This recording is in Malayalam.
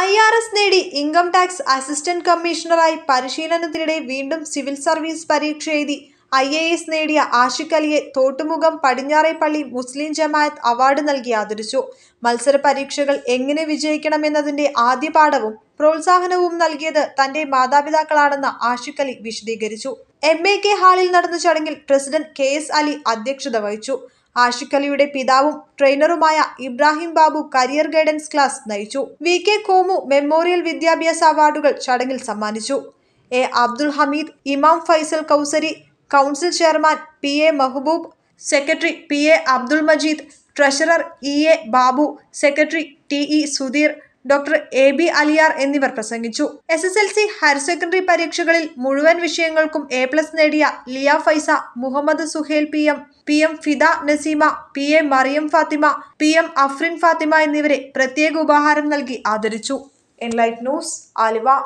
ഐ ആർ എസ് നേടി ഇൻകം ടാക്സ് അസിസ്റ്റന്റ് കമ്മീഷണറായി പരിശീലനത്തിനിടെ വീണ്ടും സിവിൽ സർവീസ് പരീക്ഷ എഴുതി ഐ എ എസ് നേടിയ ആഷിഖ് അലിയെ തോട്ടുമുഖം പടിഞ്ഞാറേപ്പള്ളി മുസ്ലിം ജമാഅത്ത് അവാർഡ് നൽകി ആദരിച്ചു മത്സര പരീക്ഷകൾ എങ്ങനെ വിജയിക്കണമെന്നതിന്റെ ആദ്യ പാഠവും പ്രോത്സാഹനവും നൽകിയത് തന്റെ മാതാപിതാക്കളാണെന്ന് ആഷിഖ് അലി വിശദീകരിച്ചു എം എ കെ ഹാളിൽ നടന്ന ചടങ്ങിൽ പ്രസിഡന്റ് കെ എസ് അലി അധ്യക്ഷത വഹിച്ചു ആഷിഖലിയുടെ പിതാവും ട്രെയിനറുമായ Ibrahim Babu career guidance class നയിച്ചു വി കെ കോമു മെമ്മോറിയൽ വിദ്യാഭ്യാസ അവാർഡുകൾ ചടങ്ങിൽ സമ്മാനിച്ചു A Abdul Hameed Imam Faisal Kausari council chairman P A Mehboob secretary P A Abdul Majeed treasurer E A Babu secretary T E Sudheer doctor A B Aliyar എന്നിവർ പ്രസംഗിച്ചു S S L C higher secondary പരീക്ഷകളിൽ മുഴുവൻ വിഷയങ്ങൾക്കും എ പ്ലസ് നേടിയ Liya Faiza Muhammad Suhail P M P M Fida Naseema P A Mariyam Fathima P M Afrin Fathima എന്നിവരെ പ്രത്യേക ഉപഹാരം നൽകി ആദരിച്ചു എൻലൈറ്റ് ന്യൂസ് ആലുവ